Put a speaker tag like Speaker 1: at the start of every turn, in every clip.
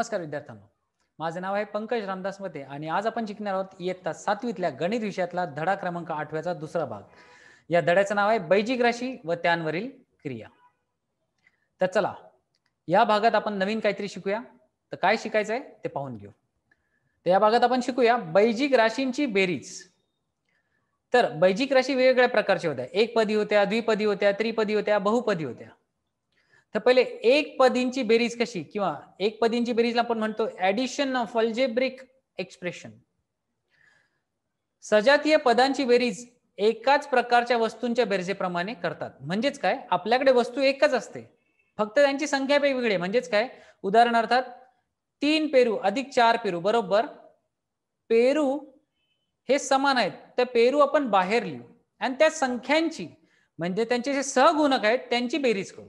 Speaker 1: नमस्कार विद्यार्थ्यांनो माझं नाव आहे पंकज रामदास मते आणि आज आपण शिकणार आहोत इयत्ता सातवीतल्या गणित विषयातला धडा क्रमांक आठव्याचा दुसरा भाग या धड्याचं नाव आहे बैजिक राशी व त्यांवरील क्रिया तर चला या भागात आपण नवीन काहीतरी शिकूया तर काय शिकायचं आहे ते पाहून घेऊ तर या भागात आपण शिकूया बैजिक राशींची बेरीज तर बैजिक राशी वेगवेगळ्या प्रकारच्या होत्या एकपदी होत्या द्विपदी होत्या त्रिपदी होत्या बहुपदी होत्या तर पहिले एक पदींची बेरीज कशी किंवा एक पदींची बेरीजला आपण म्हणतो ऍडिशन ऑफ अल्जेब्रिक एक्सप्रेशन सजातीय पदांची बेरीज एकाच प्रकारच्या वस्तूंच्या बेरजेप्रमाणे करतात म्हणजेच काय आपल्याकडे वस्तू एकच असते फक्त त्यांची संख्या वेगवेगळी म्हणजेच काय उदाहरणार्थ तीन पेरू अधिक चार पेरू बरोबर पेरू हे समान आहेत तर पेरू आपण बाहेर लिहू आणि त्या संख्यांची म्हणजे त्यांचे जे सहगुणक आहेत त्यांची बेरीज करू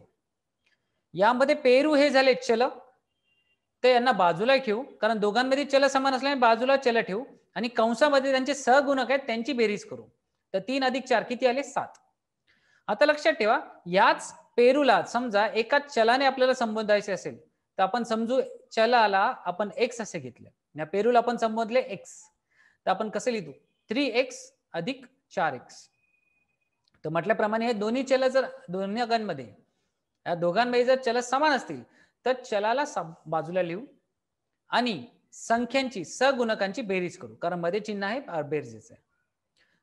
Speaker 1: यामध्ये पेरू हे झाले चल ते यांना बाजूला ठेवू कारण दोघांमध्ये चल समान असल्याने बाजूला चल ठेवू आणि कंसामध्ये त्यांचे सहगुणक आहेत त्यांची बेरीज करू तर तीन अधिक चार किती आले सात आता लक्षात ठेवा याच पेरूला समजा एका चलाने आपल्याला संबोधायचे असेल तर आपण समजू चलाला आपण एक्स असे घेतले या पेरूला आपण संबोधले एक्स तर आपण कसे लिहितो थ्री एक्स अधिक चार एक्स तर म्हटल्याप्रमाणे हे दोन्ही चल जर दोन्ही अगांमध्ये या दोघांमध्ये जर चल समान असतील तर चलाला बाजूला लिहू आणि संख्यांची सगुणकांची बेरीज करू कारण मध्ये चिन्ह आहे बेरीज आहे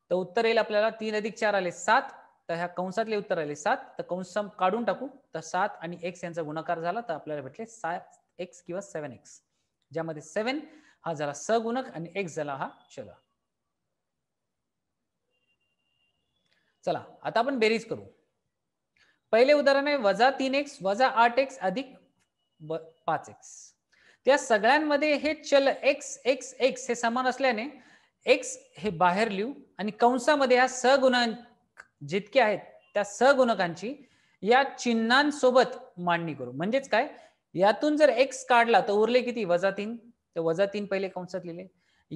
Speaker 1: तर उत्तर येईल आपल्याला तीन अधिक चार आले सात तर ह्या कंसातले उत्तर आले सात तर कंस काढून टाकू तर सात आणि एक्स यांचा गुणाकार झाला तर आपल्याला भेटले सात एक्स किंवा सेवन एक्स ज्यामध्ये सेव्हन हा झाला सगुणक आणि एक्स झाला हा चल चला आता आपण बेरीज करू पहिले उदाहरण आहे वजा तीन एक्स वजा आठ एक्स अधिक पाच एक्स त्या सगळ्यांमध्ये हे चल एक्स एक्स एक्स हे समान असल्याने एक्स हे बाहेर लिहू आणि कंसामध्ये ह्या सगुणांक जितके आहेत त्या सगुणकांची या चिन्हांसोबत मांडणी करू म्हणजेच काय यातून जर एक्स काढला तर उरले किती वजा तीन तर वजा तीन पहिले कंसात लिहिले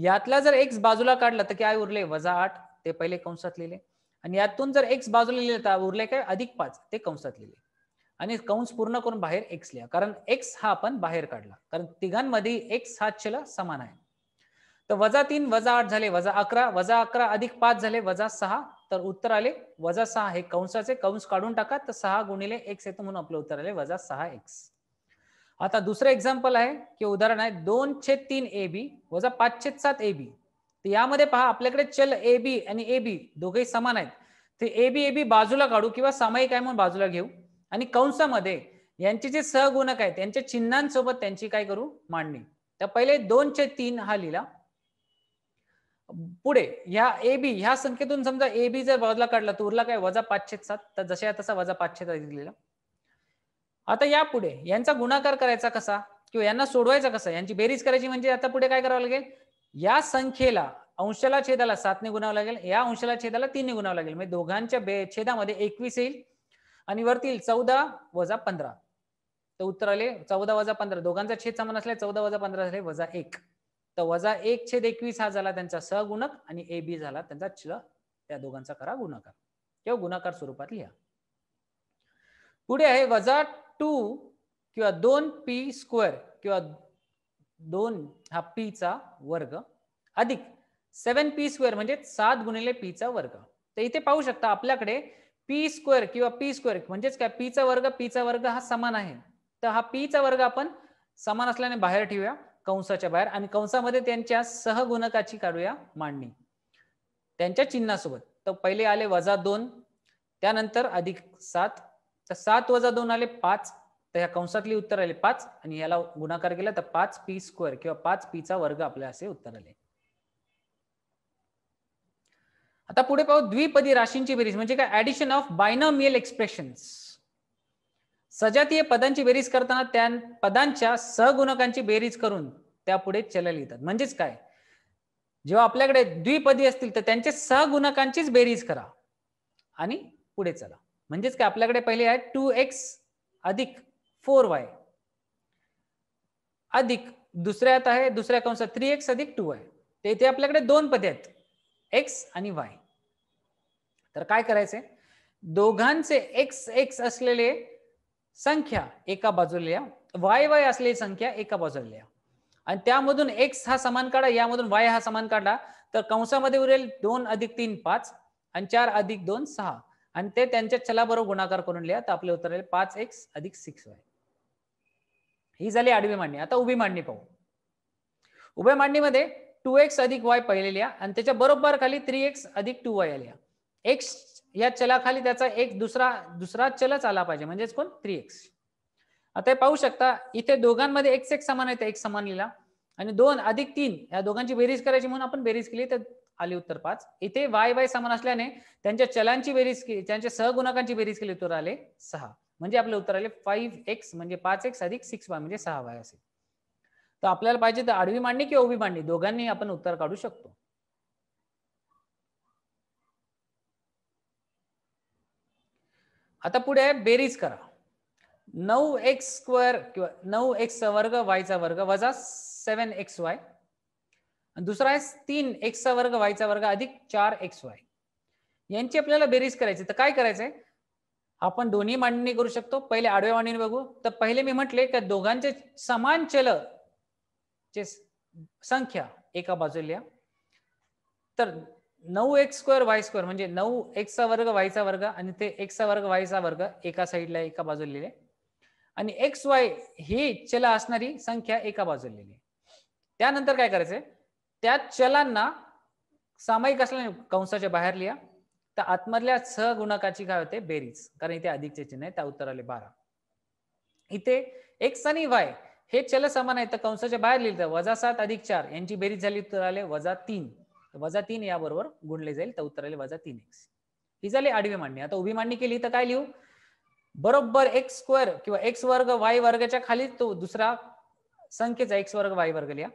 Speaker 1: यातला जर एक्स बाजूला काढला तर काय उरले वजा आठ ते पहिले कंसात लिहिले आणि यातून जर एक्स बाजूला लिहिलं तर उरले काय अधिक पाच ते कंसात लिहिले आणि कंस पूर्ण करून बाहेर एक्स लिहा कारण एक्स हा आपण बाहेर काढला कारण तिघांमध्ये एक्स हा समान आहे तर वजा तीन वजा आठ झाले वजा अकरा वजा अकरा अधिक पाच झाले वजा सहा तर उत्तर आले वजा सहा हे कंसाचे कंस काढून टाका तर सहा गुणिले एक्स येतो म्हणून आपलं उत्तर आले वजा सहा एक्स आता दुसरं एक्झाम्पल आहे की उदाहरण आहे दोन छेद तीन ए बी वजा पाच छेद सात ए बी तर यामध्ये पहा आपल्याकडे चल ए बी आणि ए बी दोघेही समान आहेत ते ए बी ए बी बाजूला काढू किंवा सामायिक आहे म्हणून बाजूला घेऊ आणि कंसामध्ये यांचे जे सहगुणक आहेत त्यांच्या चिन्हांसोबत त्यांची काय करू मांडणी तर पहिले दोनचे तीन हा लिहिला पुढे ह्या ए बी ह्या संख्येतून समजा ए बी जर बाजूला काढला तर उरला काय वजा पाचशे सात तर जशा तसा वजा पाचशे लिहिला आता या पुढे यांचा गुणाकार करायचा कसा किंवा यांना सोडवायचा कसा यांची बेरीज करायची म्हणजे आता पुढे काय करावं लागेल या संख्येला अंशाला छेदाला सातने गुणावं लागेल या अंशाला छेदाला तीनने गुणावं लागेल म्हणजे दोघांच्या बे छेदामध्ये एकवीस येईल आणि वरतील चौदा वजा पंधरा तर उत्तर आले चौदा वजा पंधरा दोघांचा छेद समान असले चौदा वजा पंधरा झाले वजा एक तर वजा एक छेद एकवीस हा झाला त्यांचा सगुणक आणि ए बी झाला त्यांचा छ त्या दोघांचा करा गुणाकार किंवा गुणाकार स्वरूपात लिहा पुढे आहे वजा टू किंवा दोन पी स्क्वेअर किंवा दोन हा पी चा वर्ग अधिक सेवन पी स्क्वेअर म्हणजे सात गुणिले चा वर्ग तर इथे पाहू शकता आपल्याकडे पी स्क्वेअर किंवा पी स्क्वेअर म्हणजेच काय चा वर्ग चा वर्ग हा समान आहे तर हा चा वर्ग आपण समान असल्याने बाहेर ठेवूया कंसाच्या बाहेर आणि कंसामध्ये त्यांच्या सहगुणकाची काढूया मांडणी त्यांच्या चिन्हासोबत तर पहिले आले वजा दोन त्यानंतर अधिक सात तर सात वजा दोन आले पाच तर ह्या कंसातली उत्तर आले पाच आणि याला गुणाकार केला तर पाच पी स्क्वेअर किंवा पाच पीचा वर्ग आपल्या असे उत्तर आले आता पुढे पाहू द्विपदी राशींची बेरीज म्हणजे काय ऍडिशन ऑफ बायनॉमियल एक्सप्रेशन सजातीय पदांची बेरीज करताना त्या पदांच्या सहगुणकांची बेरीज करून त्या पुढे चल लिहितात म्हणजेच काय जेव्हा आपल्याकडे द्विपदी असतील तर त्यांचे सहगुणकांचीच बेरीज करा आणि पुढे चला म्हणजेच काय आपल्याकडे पहिले आहे टू एक्स अधिक फोर वाय अधिक दुसऱ्यात आहे दुसऱ्या कंसात थ्री एक्स अधिक टू वाय तर इथे आपल्याकडे दोन पदे आहेत एक्स आणि वाय तर काय करायचे दोघांचे एक्स एक्स असलेले संख्या एका बाजूला वाय वाय असलेली संख्या एका बाजूला आणि त्यामधून एक्स हा समान काढा यामधून वाय हा समान काढला तर कंसामध्ये उरेल दोन अधिक तीन पाच आणि चार अधिक दोन सहा आणि ते त्यांच्या बरोबर गुणाकार करून लिहा तर आपले उत्तर पाच एक्स अधिक सिक्स वाय ही झाली आडवी मांडणी आता उभी मांडणी पाहू उभ्या मांडणीमध्ये टू एक्स अधिक वाय लिहा आणि त्याच्या बरोबर खाली थ्री एक्स अधिक टू वाय आली एक्स या चलाखाली त्याचा एक दुसरा दुसरा चलच आला पाहिजे म्हणजेच कोण थ्री एक्स आता हे पाहू शकता इथे दोघांमध्ये एक्स एक्स समान आहे तर एक समान लिहिला आणि दोन अधिक तीन या दोघांची बेरीज करायची म्हणून आपण बेरीज केली तर आली उत्तर पाच इथे वाय वाय समान असल्याने त्यांच्या चलांची बेरीज त्यांच्या सहगुणकांची बेरीज केली उत्तर आले सहा म्हणजे आपलं उत्तर आले फाईव्ह एक्स म्हणजे पाच एक्स अधिक सिक्स वाय म्हणजे सहा वाय असेल तर आपल्याला पाहिजे तर आडवी मांडणी किंवा उभी मांडणी दोघांनी आपण उत्तर काढू शकतो आता पुढे बेरीज करा नऊ एक्स स्क्वेअर किंवा नऊ एक्स वर्ग वायचा वर्ग वजा सेवन एक्स वाय दुसरा आहे तीन एक्सचा वर्ग वायचा वर्ग अधिक चार एक्स वाय यांची आपल्याला बेरीज करायची तर काय करायचंय आपण दोन्ही मांडणी करू शकतो पहिले आडव्या मांडणी बघू तर पहिले मी म्हटले की दोघांचे समान चल चे संख्या एका बाजूला तर नऊ एक्स स्क्वेअर वाय स्क्वेअर म्हणजे नऊ एक्सचा वर्ग वायचा वर्ग आणि ते एक्सचा वर्ग वायचा वर्ग एका साईडला एका बाजूला लिहिले आणि एक्स वाय ही चल असणारी संख्या एका बाजूला त्यानंतर काय करायचंय त्या चलांना सामायिक असल्याने कंसाच्या बाहेर लिहा तर आतमधल्या स गुणकाची काय होते बेरीज कारण इथे अधिकचे चिन्ह आहे त्या उत्तर आले बारा इथे एक्स आणि वाय हे चल समान आहे तर कंसाच्या बाहेर लिहिलं तर वजा सात अधिक चार यांची बेरीज झाली उत्तर आले वजा तीन वजा तीन याबरोबर गुणले जाईल तर उत्तर आले वजा तीन एक्स ही झाली आडवी मांडणी आता उभी मांडणी केली तर काय लिहू बरोबर एक्स स्क्वेअर किंवा एक्स वर्ग वाय वर्गाच्या खाली तो दुसरा संख्येचा एक्स वर्ग वाय वर्ग लिहा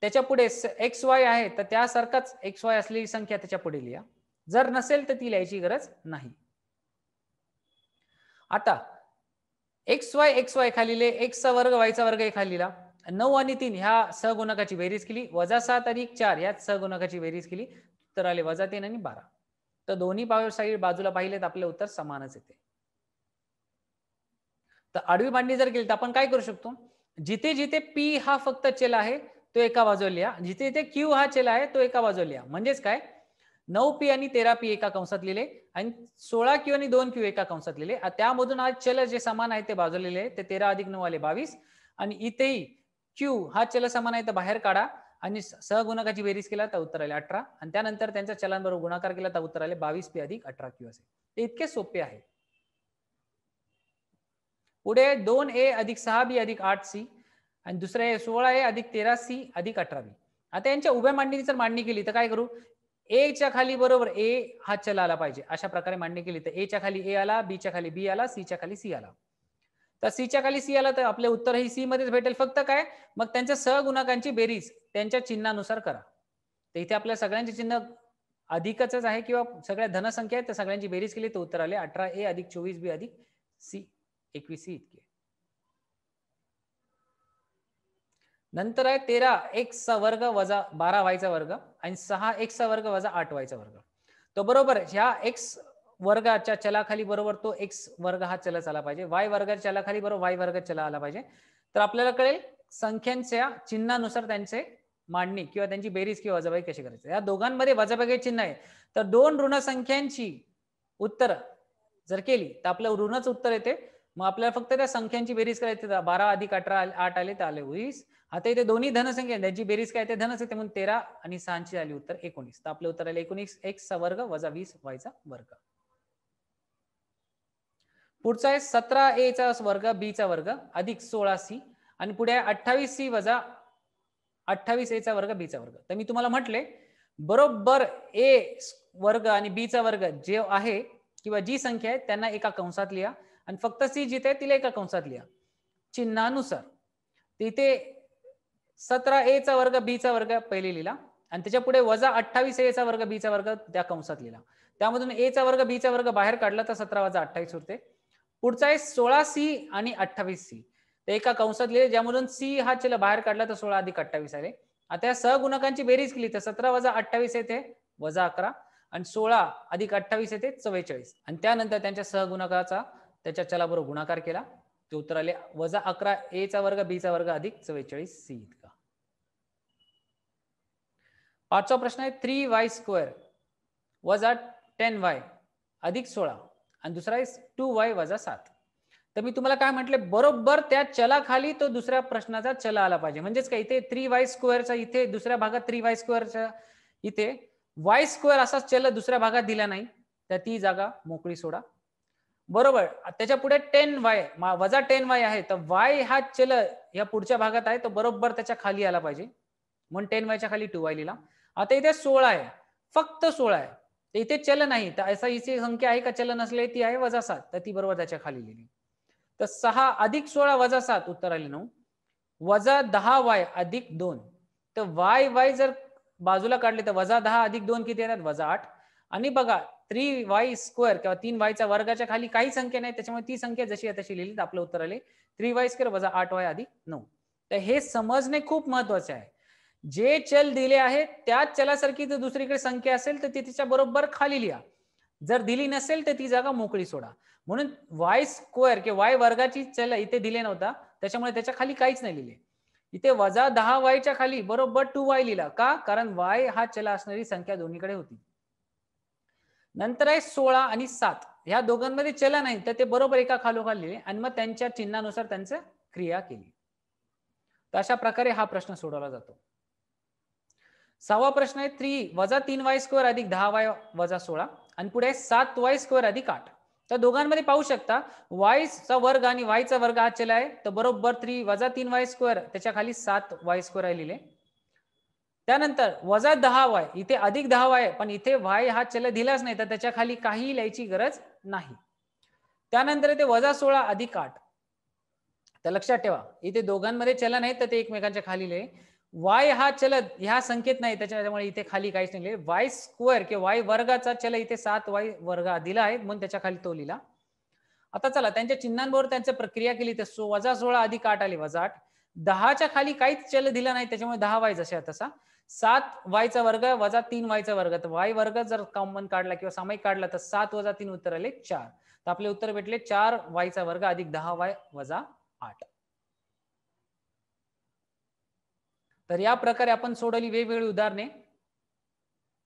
Speaker 1: त्याच्या पुढे एक्स वाय आहे तर त्यासारखाच एक्स वाय असलेली संख्या त्याच्या पुढे लिहा जर नसेल तर ती लिहायची गरज नाही आता एक्स वाय एक्स वाय खाली एक्सचा वर्ग वायचा वर्ग एक नऊ आणि तीन ह्या सहगुणकाची बेरीज केली वजा सात आणि चार ह्याच सहगुणकाची बेरीज केली तर आले वजा तीन आणि बारा तर दोन्ही साईड बाजूला पाहिले तर आपले उत्तर समानच येते तर आडवी मांडणी जर केली तर आपण काय करू शकतो जिथे जिथे पी हा फक्त चेल आहे तो एका बाजूला लिहा जिथे जिथे क्यू हा चेल आहे तो एका बाजूला लिहा म्हणजेच काय नऊ पी आणि तेरा पी एका कंसात लिहिले आणि सोळा क्यू आणि दोन क्यू एका कंसात लिहिले त्यामधून आज चल जे समान आहे ते बाजूलेले ते तेरा अधिक नऊ आले बावीस आणि इथेही क्यू हा चल समान आहे तर बाहेर काढा आणि सहगुणकाची बेरीज केला तर उत्तर आले अठरा आणि त्यानंतर त्यांच्या चलांबरोबर गुणाकार केला तर उत्तर आले बावीस पी अधिक अठरा क्यू असे ते इतके सोपे आहे पुढे दोन ए अधिक सहा बी अधिक आठ सी आणि दुसरे सोळा ए अधिक तेरा सी अधिक अठरा बी आता यांच्या उभ्या मांडणीची जर मांडणी केली तर काय करू एच्या खाली बरोबर ए हा चल आला पाहिजे अशा प्रकारे मांडणी केली तर एच्या खाली ए आला बीच्या खाली बी आला सीच्या खाली सी आला तर सीच्या खाली सी आला तर आपले उत्तर हे सी मध्येच भेटेल फक्त काय मग त्यांच्या सहगुणाकांची बेरीज त्यांच्या चिन्हानुसार करा तर इथे आपल्या सगळ्यांचे चिन्ह अधिकच आहे किंवा सगळ्या धनसंख्या आहेत तर सगळ्यांची बेरीज केली तर उत्तर आले अठरा ए अधिक चोवीस बी अधिक सी एकवीस सी इतकी नंतर आहे तेरा स वर्ग वजा बारा वायचा वर्ग आणि सहा एक वर्ग वजा आठ वायचा वर्ग तो बरोबर ह्या एक्स वर्गाच्या चलाखाली बरोबर तो एक्स वर्ग हा चलच आला पाहिजे वाय वर्गाच्या चलाखाली बरोबर वाय वर्ग चला आला पाहिजे तर आपल्याला कळेल संख्यांच्या चिन्हानुसार त्यांचे मांडणी किंवा त्यांची बेरीज किंवा वजाबाई कशी करायची या दोघांमध्ये वजाबाई चिन्ह आहे तर दोन ऋणसंख्यांची उत्तर जर केली तर आपलं ऋणच उत्तर येते मग आपल्याला फक्त त्या संख्यांची बेरीज करायची बारा अधिक अठरा आठ आले तर आले वीस आता इथे दोन्ही धनसंख्या त्यांची बेरीज काय ते धनसंख्या म्हणून तेरा आणि सहाची आली उत्तर एकोणीस तर आपलं उत्तर आले एकोणीस चा वर्ग वजा वीस वायचा वर्ग पुढचा आहे सतरा ए चा वर्ग बी चा वर्ग अधिक सोळा सी आणि पुढे आहे अठ्ठावीस सी वजा अठ्ठावीस ए चा वर्ग बी चा वर्ग तर मी तुम्हाला म्हटले बरोबर ए वर्ग आणि बी चा वर्ग जे आहे किंवा जी संख्या आहे त्यांना एका कंसात लिहा आणि फक्त सी जिथे तिला एका कंसात लिहा चिन्हानुसार तिथे सतरा ए चा वर्ग बी चा वर्ग पहिले लिहिला आणि त्याच्या पुढे वजा अठ्ठावीस ए चा वर्ग बी चा वर्ग त्या कंसात लिहिला त्यामधून ए चा वर्ग बी चा वर्ग बाहेर काढला तर सतरा वजा अठ्ठावीस उरते पुढचा आहे सोळा सी आणि अठ्ठावीस सी ते एका कंसात लिहिले ज्यामधून सी हा चिला बाहेर काढला तर सोळा अधिक अठ्ठावीस आले आता या सहगुणकांची बेरीज केली तर सतरा वजा अठ्ठावीस येते वजा अकरा आणि सोळा अधिक अठ्ठावीस येते चव्वेचाळीस आणि त्यानंतर त्यांच्या सहगुणकाचा त्याच्या चलाबरोबर गुणाकार केला ते उत्तर आले वजा अकरा ए चा वर्ग बी चा वर्ग अधिक चव्वेचाळीस सी इतका पाचवा प्रश्न आहे थ्री वाय स्क्वेअर वजा टेन वाय अधिक सोळा आणि दुसरा आहे टू वाय वजा सात तर मी तुम्हाला काय म्हटले बरोबर त्या चलाखाली तो दुसऱ्या प्रश्नाचा चला आला पाहिजे म्हणजेच काय इथे थ्री वाय स्क्वेअरचा इथे दुसऱ्या भागात थ्री वाय स्क्वेअरचा इथे वाय स्क्वेअर असा चल दुसऱ्या भागात दिला नाही तर ती जागा मोकळी सोडा बरोबर त्याच्या पुढे टेन वाय वजा टेन वाय आहे तर वाय हा चल या पुढच्या भागात आहे तर बरोबर त्याच्या खाली आला पाहिजे म्हणून टेन वायच्या खाली टू वाय लिहिला आता इथे सोळा आहे फक्त सोळा आहे तर इथे चल नाही तर असा इथे संख्या आहे का चल नसले ती आहे वजा सात तर ती बरोबर त्याच्या खाली लिहिली तर सहा अधिक सोळा वजा सात उत्तर आले नऊ वजा दहा वाय अधिक दोन तर वाय वाय जर बाजूला काढले तर वजा दहा अधिक दोन किती येतात वजा आठ आणि बघा थ्री वाय स्क्वेअर किंवा तीन वायच्या वर्गाच्या खाली काही संख्या नाही त्याच्यामुळे ती संख्या जशी आहे तशी लिहिली तर आपलं उत्तर आले थ्री वाय स्क्वेअर वजा आठ वाय आधी नऊ तर हे समजणे खूप महत्वाचे आहे जे चल दिले आहे त्याच चलासारखी जर दुसरीकडे संख्या असेल तर ती तिच्या बरोबर खाली लिहा जर दिली नसेल तर ती जागा मोकळी सोडा म्हणून वाय स्क्वेअर किंवा वाय वर्गाची चल इथे दिले नव्हता त्याच्यामुळे त्याच्या खाली काहीच नाही लिहिले इथे वजा दहा वायच्या खाली बरोबर टू वाय लिहिला का कारण वाय हा चला असणारी संख्या दोन्हीकडे होती नंतर आहे सोळा आणि सात ह्या दोघांमध्ये चला नाही तर ते बरोबर एका खालोखाल लिहिले आणि मग त्यांच्या चिन्हानुसार त्यांचं क्रिया केली तर अशा प्रकारे हा प्रश्न सोडवला जातो सहावा प्रश्न आहे थ्री वजा तीन वाय स्क्वेअर अधिक दहा वाय वजा सोळा आणि पुढे सात वाय स्क्वेअर अधिक आठ तर दोघांमध्ये पाहू शकता वायचा वर्ग आणि वायचा वर्ग हा चला आहे तर बरोबर थ्री वजा तीन वाय स्क्वेअर त्याच्या खाली सात वाय स्क्वेअर आहे लिहिले त्यानंतर वजा दहा वाय इथे अधिक दहा वाय पण इथे वाय हा चल दिलाच नाही तर त्याच्या खाली काही लिहायची गरज नाही त्यानंतर इथे वजा सोळा अधिक आठ तर लक्षात ठेवा इथे दोघांमध्ये चल नाही तर ते एकमेकांच्या खाली लिहि वाय हा चल ह्या संकेत नाही त्याच्यामुळे इथे खाली काहीच नाही लिहिले वाय स्क्वेअर किंवा वाय वर्गाचा चल इथे सात वाय वर्ग दिला आहे म्हणून त्याच्या खाली तो लिहिला आता चला त्यांच्या चिन्हांबरोबर त्यांची प्रक्रिया केली तर सो वजा सोळा अधिक आठ आले वजा आठ दहाच्या खाली काहीच चल दिला नाही त्याच्यामुळे दहा वाय जसे तसा सात वायचा वर्ग वजा तीन वायचा वर्ग तर वाय वर्ग जर कॉमन काढला किंवा सामायिक काढला तर सात वजा तीन उत्तर आले चार तर आपले उत्तर भेटले चार वायचा वर्ग अधिक दहा वाय वजा आठ तर या प्रकारे आपण सोडवली वेगवेगळी उदाहरणे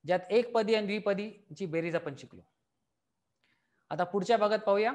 Speaker 1: ज्यात एक पदी आणि द्विपदीची बेरीज आपण शिकलो आता पुढच्या भागात पाहूया